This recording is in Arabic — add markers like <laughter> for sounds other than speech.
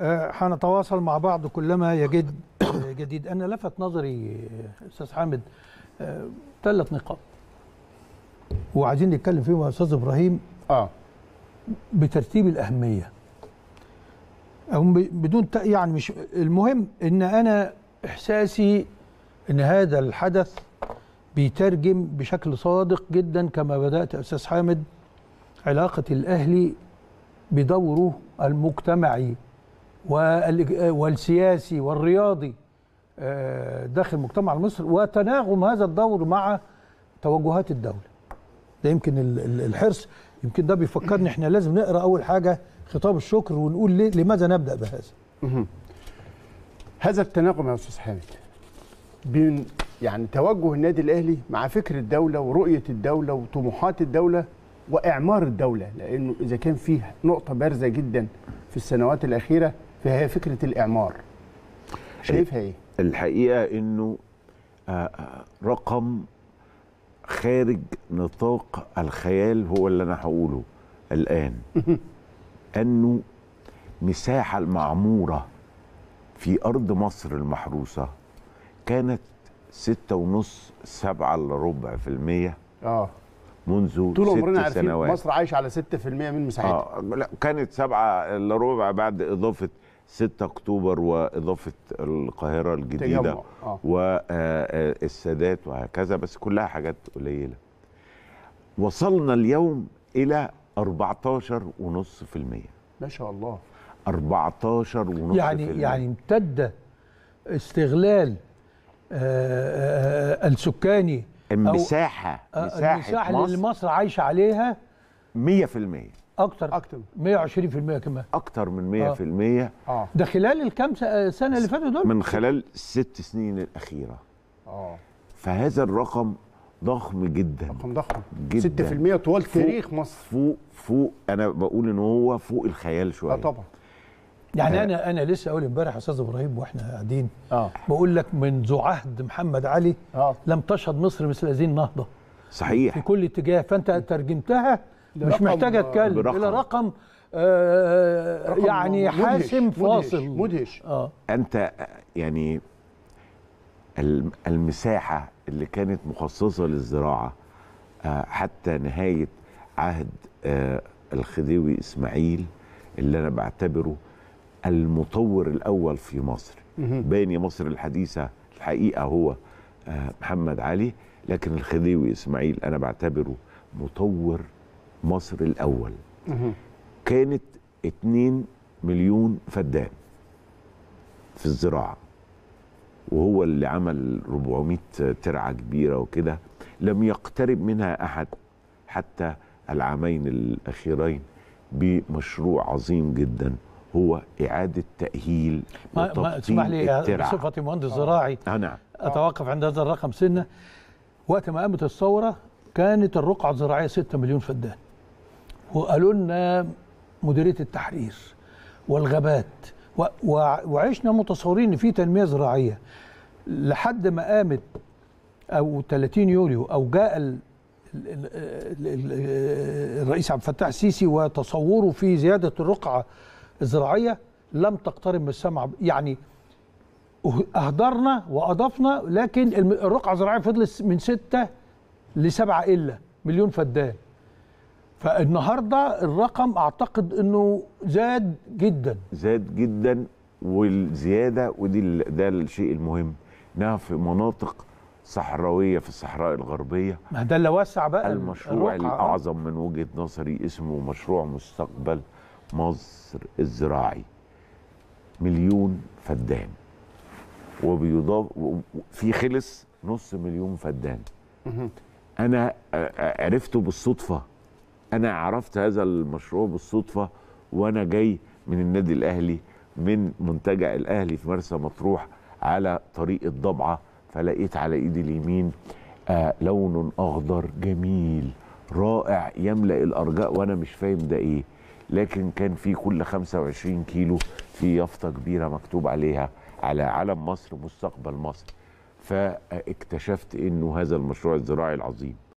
هنتواصل مع بعض كلما يجد جديد انا لفت نظري استاذ حامد ثلاث نقاط وعايزين نتكلم فيهم يا استاذ ابراهيم اه بترتيب الاهميه او بدون يعني مش المهم ان انا احساسي ان هذا الحدث بيترجم بشكل صادق جدا كما بدات استاذ حامد علاقه الاهلي بدوره المجتمعي والسياسي والرياضي آه، داخل مجتمع مصر وتناغم هذا الدور مع توجهات الدولة ده يمكن الحرص يمكن ده بيفكرني احنا لازم نقرا اول حاجه خطاب الشكر ونقول ليه لماذا نبدا بهذا هذا التناغم يا استاذ حامد بين يعني توجه النادي الاهلي مع فكر الدوله ورؤيه الدوله وطموحات الدوله واعمار الدوله لانه اذا كان فيه نقطه بارزه جدا في السنوات الاخيره فهي فكره الاعمار شايفها ايه الحقيقه انه آه، آه، رقم خارج نطاق الخيال هو اللي انا هقوله الان <laughs> انه مساحه المعموره في ارض مصر المحروسه كانت ستة ونص سبعة إلا ربع في المية اه منذ طول عمرنا عارفين سنوات. مصر عايش على 6% من مساحتها آه لا كانت سبعة إلا ربع بعد إضافة 6 اكتوبر واضافه القاهره الجديده آه. والسادات آه، آه، وهكذا بس كلها حاجات قليله وصلنا اليوم الى 14.5% ما شاء الله 14.5% يعني يعني امتد استغلال آه، السكاني المساحه مساحه المساحه اللي مصر عايشه عليها 100% اكتر اكتر 120% كمان اكتر من 100% اه, آه. ده خلال الكام آه، سنه اللي فاتوا دول من خلال الست سنين الاخيره اه فهذا الرقم ضخم جدا رقم ضخم جدا 6% طوال تاريخ مصر فوق فوق انا بقول ان هو فوق الخيال شويه اه طبعا يعني آه. انا انا لسه اقول امبارح يا استاذ ابراهيم واحنا قاعدين آه. بقول لك منذ عهد محمد علي آه. لم تشهد مصر مثل هذه النهضه صحيح في كل اتجاه فانت ترجمتها مش محتاج اتكلم آه، الى آه، رقم آه يعني حاسم فاصل مدهش, مدهش. آه. انت يعني المساحه اللي كانت مخصصه للزراعه آه حتى نهايه عهد آه الخديوي اسماعيل اللي انا بعتبره المطور الاول في مصر باني مصر الحديثه الحقيقه هو آه محمد علي لكن الخديوي اسماعيل انا بعتبره مطور مصر الاول كانت 2 مليون فدان في الزراعه وهو اللي عمل 400 ترعه كبيره وكده لم يقترب منها احد حتى العامين الاخيرين بمشروع عظيم جدا هو اعاده تاهيل ما اسمح لي بصفتي مهندس زراعي آه. آه. نعم اتوقف عند هذا الرقم سنه وقت ما قامت الثوره كانت الرقعه الزراعيه 6 مليون فدان وقالوا لنا مديريه التحرير والغابات وعشنا متصورين ان في تنميه زراعيه لحد ما قامت او 30 يوليو او جاء الرئيس عبد الفتاح السيسي وتصوره في زياده الرقعه الزراعيه لم تقترب من السمع يعني أه- اهدرنا واضفنا لكن الرقعه الزراعيه فضلت من 6 ل 7 الا مليون فدان فالنهارده الرقم اعتقد انه زاد جدا زاد جدا والزياده ودي ده الشيء المهم انها في مناطق صحراويه في الصحراء الغربيه ما ده اللي وسع بقى المشروع الاعظم من وجهه نظري اسمه مشروع مستقبل مصر الزراعي مليون فدان وبيضاف في خلص نص مليون فدان انا عرفته بالصدفه انا عرفت هذا المشروع بالصدفه وانا جاي من النادي الاهلي من منتجع الاهلي في مرسى مطروح على طريق الضبعه فلقيت على ايدي اليمين آه لون اخضر جميل رائع يملا الارجاء وانا مش فاهم ده ايه لكن كان في كل 25 كيلو في يافطه كبيره مكتوب عليها على علم مصر مستقبل مصر فاكتشفت انه هذا المشروع الزراعي العظيم